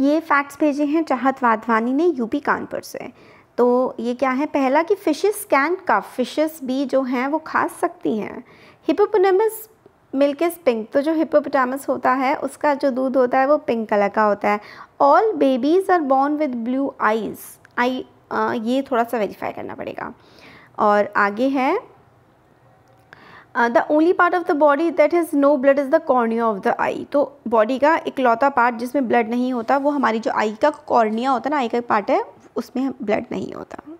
ये फैक्ट्स भेजे हैं चाहत वाधवानी ने यूपी कानपुर से तो ये क्या है पहला कि फिशेस कैन का फिशेस भी जो हैं वो खा सकती हैं हिपोपोनमस मिल्क इज़ पिंक तो जो हिपोपोटामस होता है उसका जो दूध होता है वो पिंक कलर का होता है all babies are born with blue eyes I ये थोड़ा सा वेरीफाई करना पड़ेगा और आगे है the only part of the body that has no blood is the cornea of the eye तो बॉडी का इकलौता पार्ट जिसमें ब्लड नहीं होता वो हमारी जो आई का कॉर्निया होता है ना आई का पार्ट है उसमें ब्लड नहीं होता